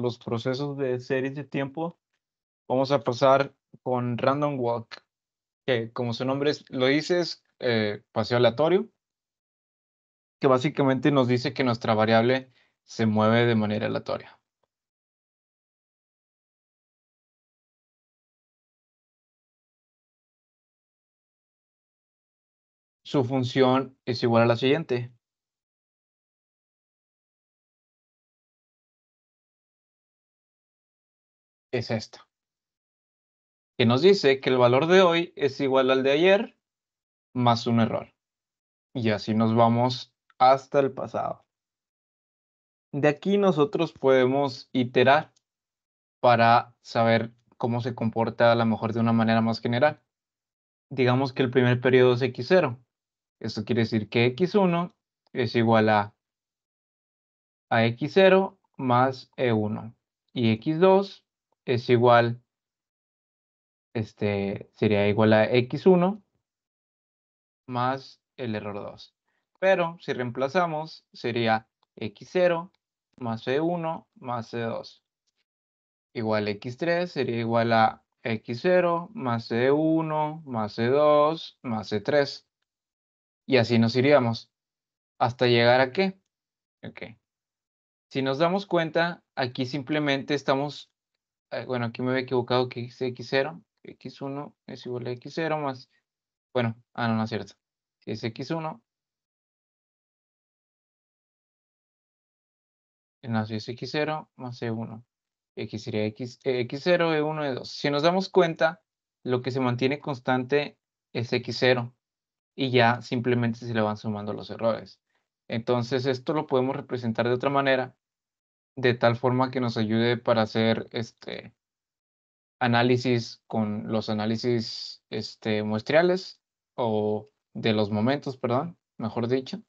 los procesos de series de tiempo, vamos a pasar con Random Walk, que como su nombre lo dice es eh, paseo aleatorio, que básicamente nos dice que nuestra variable se mueve de manera aleatoria. Su función es igual a la siguiente. es esto. que nos dice que el valor de hoy es igual al de ayer más un error. Y así nos vamos hasta el pasado. De aquí nosotros podemos iterar para saber cómo se comporta a lo mejor de una manera más general. Digamos que el primer periodo es x0. Esto quiere decir que x1 es igual a, a x0 más e1 y x2 es igual, este, sería igual a x1 más el error 2. Pero si reemplazamos, sería x0 más c1 e más c2. E igual x3 sería igual a x0 más c1 e más c2 más c3. Y así nos iríamos. ¿Hasta llegar a qué? Ok. Si nos damos cuenta, aquí simplemente estamos eh, bueno, aquí me había equivocado que es x0, x1 es igual a x0 más, bueno, ah, no, no es cierto. Si es x1, eh, no, si es x0 más e1, x sería x, x0, e1, e2. Si nos damos cuenta, lo que se mantiene constante es x0 y ya simplemente se le van sumando los errores. Entonces esto lo podemos representar de otra manera de tal forma que nos ayude para hacer este análisis con los análisis este, muestriales o de los momentos, perdón, mejor dicho,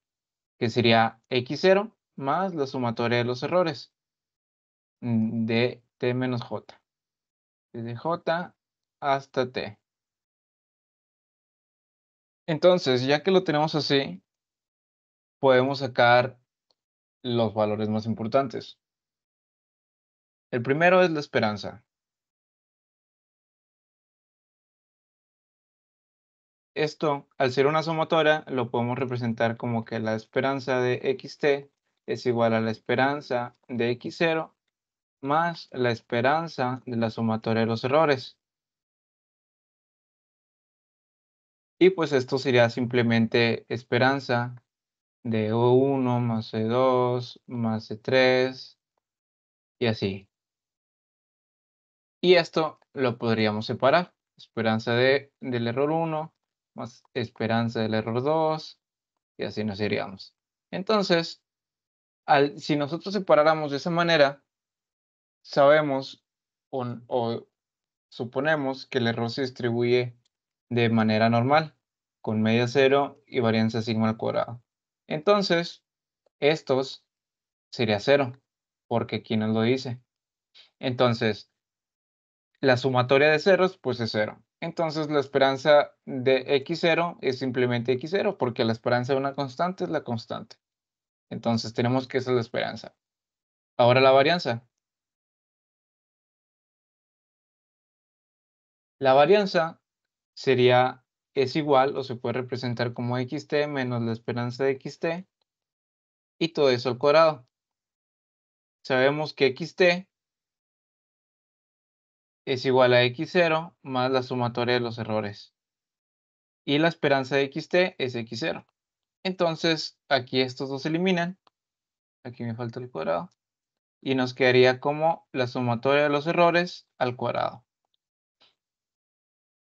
que sería x0 más la sumatoria de los errores mm, de t menos j, desde j hasta t. Entonces, ya que lo tenemos así, podemos sacar los valores más importantes. El primero es la esperanza. Esto, al ser una sumatoria, lo podemos representar como que la esperanza de xt es igual a la esperanza de x0 más la esperanza de la sumatoria de los errores. Y pues esto sería simplemente esperanza de O1 más E2 más E3 y así. Y esto lo podríamos separar. Esperanza de, del error 1 más esperanza del error 2 y así nos iríamos. Entonces, al, si nosotros separáramos de esa manera, sabemos o, suponemos que el error se distribuye de manera normal, con media cero y varianza sigma al cuadrado. Entonces, estos sería cero, porque aquí nos lo dice. Entonces, la sumatoria de ceros pues es cero. Entonces la esperanza de x0 es simplemente x0 porque la esperanza de una constante es la constante. Entonces tenemos que esa es la esperanza. Ahora la varianza. La varianza sería, es igual o se puede representar como xt menos la esperanza de xt y todo eso al cuadrado. Sabemos que xt es igual a x0 más la sumatoria de los errores. Y la esperanza de xt es x0. Entonces, aquí estos dos se eliminan. Aquí me falta el cuadrado. Y nos quedaría como la sumatoria de los errores al cuadrado.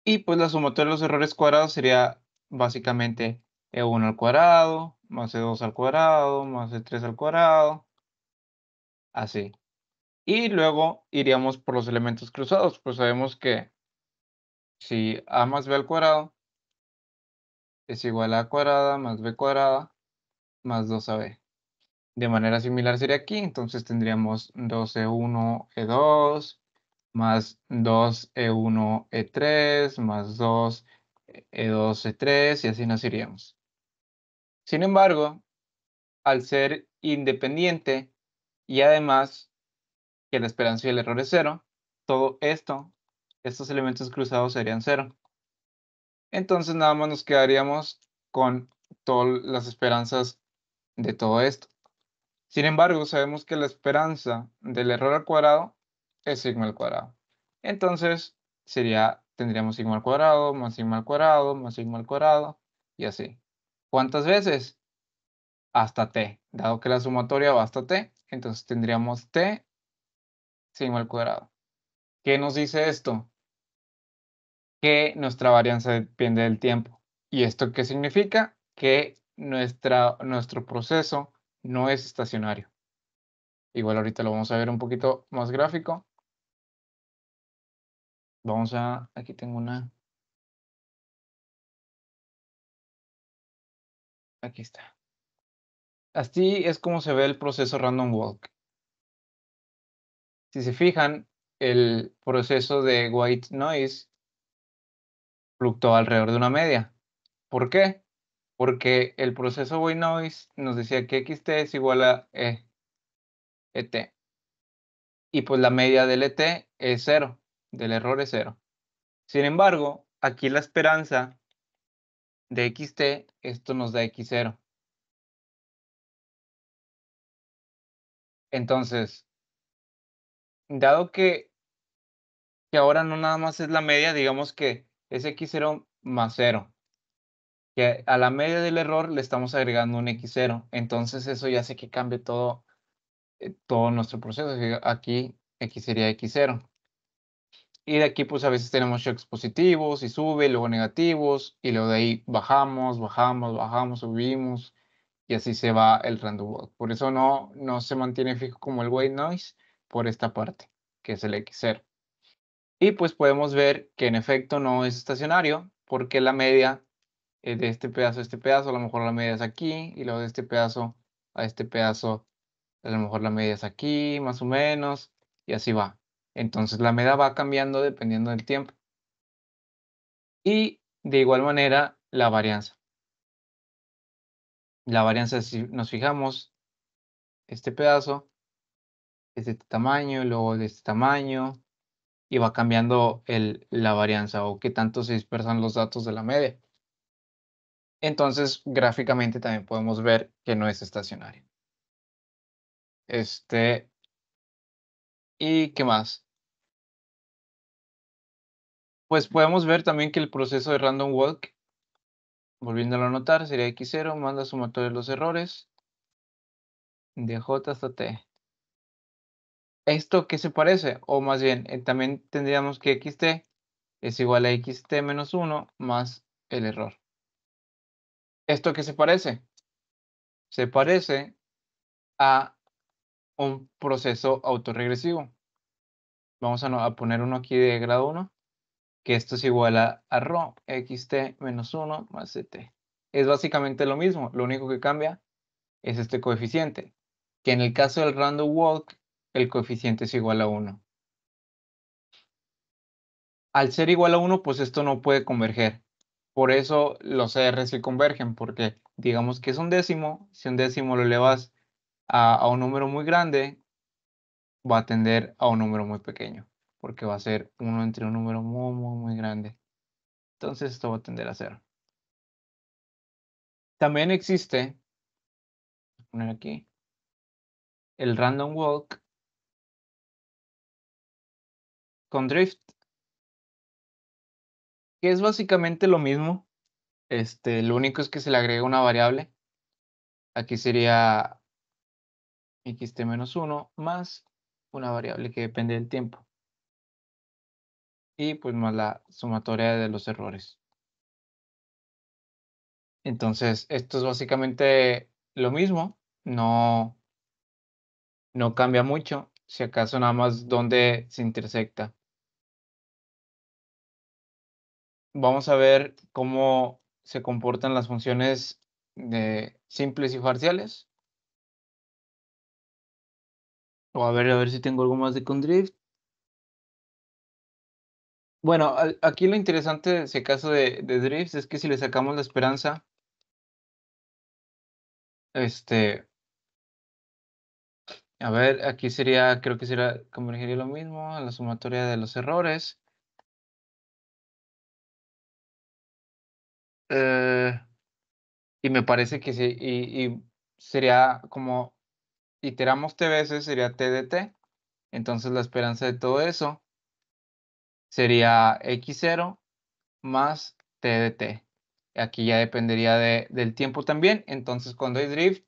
Y pues la sumatoria de los errores cuadrados sería básicamente e1 al cuadrado, más e2 al cuadrado, más e3 al cuadrado. Así. Y luego iríamos por los elementos cruzados, pues sabemos que si a más b al cuadrado es igual a a cuadrada más b cuadrada más 2ab. De manera similar sería aquí, entonces tendríamos 2e1, e2, e más 2e1, e3, e más 2, e2, e3, y así nos iríamos. Sin embargo, al ser independiente y además que la esperanza y el error es cero, todo esto, estos elementos cruzados serían cero. Entonces nada más nos quedaríamos con todas las esperanzas de todo esto. Sin embargo, sabemos que la esperanza del error al cuadrado es sigma al cuadrado. Entonces sería, tendríamos sigma al cuadrado, más sigma al cuadrado, más sigma al cuadrado, y así. ¿Cuántas veces? Hasta t. Dado que la sumatoria va hasta t, entonces tendríamos t Sigma al cuadrado. ¿Qué nos dice esto? Que nuestra varianza depende del tiempo. ¿Y esto qué significa? Que nuestra, nuestro proceso no es estacionario. Igual ahorita lo vamos a ver un poquito más gráfico. Vamos a, aquí tengo una. Aquí está. Así es como se ve el proceso Random Walk si se fijan, el proceso de white noise fluctuó alrededor de una media. ¿Por qué? Porque el proceso white noise nos decía que XT es igual a e, ET. Y pues la media del ET es cero, del error es cero. Sin embargo, aquí la esperanza de XT, esto nos da X0. Entonces, dado que, que ahora no nada más es la media, digamos que es x0 más 0. Que a la media del error le estamos agregando un x0. Entonces eso ya hace que cambie todo, eh, todo nuestro proceso. Aquí x sería x0. Y de aquí pues a veces tenemos shocks positivos y sube, luego negativos y luego de ahí bajamos, bajamos, bajamos, subimos y así se va el random walk. Por eso no, no se mantiene fijo como el white noise, por esta parte, que es el X0. Y pues podemos ver que en efecto no es estacionario, porque la media de este pedazo a este pedazo, a lo mejor la media es aquí, y luego de este pedazo a este pedazo, a lo mejor la media es aquí, más o menos, y así va. Entonces la media va cambiando dependiendo del tiempo. Y de igual manera la varianza. La varianza, si nos fijamos, este pedazo de este tamaño, luego de este tamaño, y va cambiando el, la varianza o qué tanto se dispersan los datos de la media. Entonces, gráficamente también podemos ver que no es estacionario. Este. ¿Y qué más? Pues podemos ver también que el proceso de random walk, volviéndolo a notar sería x0 manda la sumatoria de los errores de j hasta t. ¿esto qué se parece? O más bien, eh, también tendríamos que xt es igual a xt menos 1 más el error. ¿Esto qué se parece? Se parece a un proceso autorregresivo. Vamos a, poner uno aquí de grado 1, que esto es igual a, a xt menos 1 más ct. E es básicamente lo mismo, lo único que cambia es este coeficiente, que en el caso del random walk el coeficiente es igual a 1. Al ser igual a 1, pues esto no puede converger. Por eso los R sí convergen, porque digamos que es un décimo. Si un décimo lo elevas a, un número muy grande, va a tender a un número muy pequeño, porque va a ser 1 entre un número muy, muy, muy grande. Entonces esto va a tender a 0. También existe, voy a poner aquí, el random walk con Drift, que es básicamente lo mismo. Este, lo único es que se le agrega una variable. Aquí sería xt-1 más una variable que depende del tiempo. Y pues más la sumatoria de los errores. Entonces, esto es básicamente lo mismo. No, no cambia mucho. Si acaso nada más donde se intersecta. vamos a ver cómo se comportan las funciones de simples y parciales. O a ver, a ver si tengo algo más de Drift. Bueno, aquí lo interesante de ese caso de, Drift es que si le sacamos la esperanza, este, a ver, aquí sería, creo que sería, convergería lo mismo, la sumatoria de los errores. Eh, y me parece que sí, y, sería como iteramos T veces, sería TDT. Entonces la esperanza de todo eso sería X0 más T T Aquí ya dependería del tiempo también. Entonces cuando hay drift,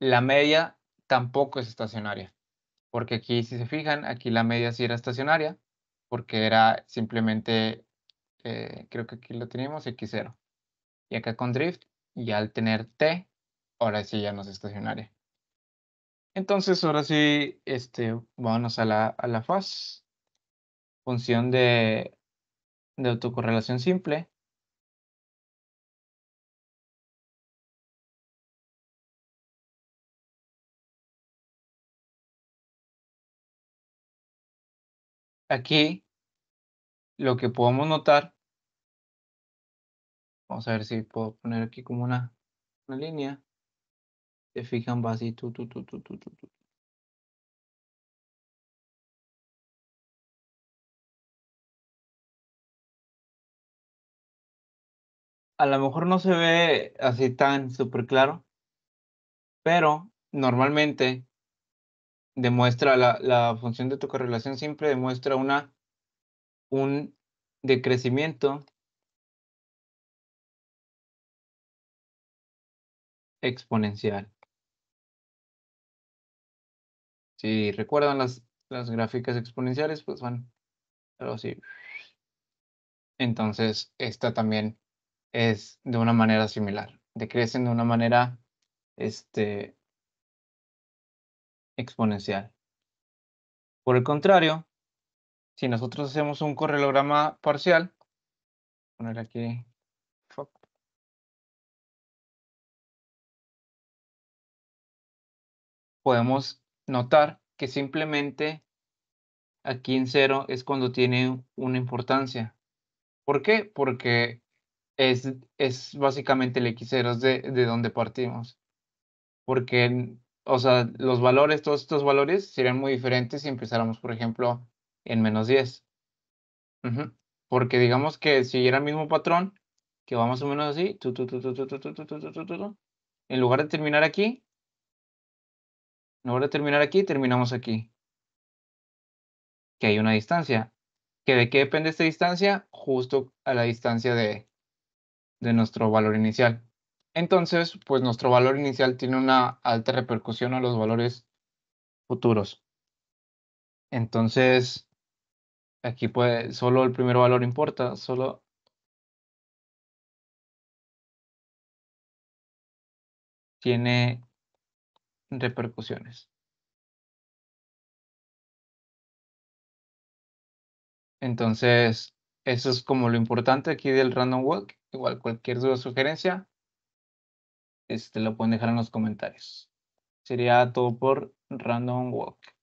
la media tampoco es estacionaria. Porque aquí, si se fijan, aquí la media sí era estacionaria. Porque era simplemente, eh, creo que aquí lo tenemos, X0 acá con drift, y al tener T, ahora sí ya nos estacionaré Entonces, ahora sí, este, vámonos a la, a la faz. Función de, de autocorrelación simple. Aquí lo que podemos notar Vamos a ver si puedo poner aquí como una, una línea. Te fijan, va así, tú, tú, tú, A lo mejor no se ve así tan súper claro, pero normalmente demuestra la, la función de tu correlación siempre demuestra una, un decrecimiento exponencial. Si recuerdan las, las gráficas exponenciales, pues van Pero sí. Entonces, esta también es de una manera similar. Decrecen de una manera este, exponencial. Por el contrario, si nosotros hacemos un correlograma parcial, poner aquí podemos notar que simplemente aquí en cero es cuando tiene una importancia. ¿Por qué? Porque es, es básicamente el x0 es de, de donde partimos. Porque, o sea, los valores, todos estos valores serían muy diferentes si empezáramos, por ejemplo, en menos 10. Porque digamos que si era el mismo patrón, que va más o menos así, en lugar de terminar aquí, en lugar de terminar aquí, terminamos aquí. Que hay una distancia. ¿Que ¿De qué depende esta distancia? Justo a la distancia de, de nuestro valor inicial. Entonces, pues nuestro valor inicial tiene una alta repercusión a los valores futuros. Entonces, aquí puede. solo el primer valor importa, solo... Tiene repercusiones. Entonces, eso es como lo importante aquí del Random Walk. Igual, cualquier duda o sugerencia, este, lo pueden dejar en los comentarios. Sería todo por Random Walk.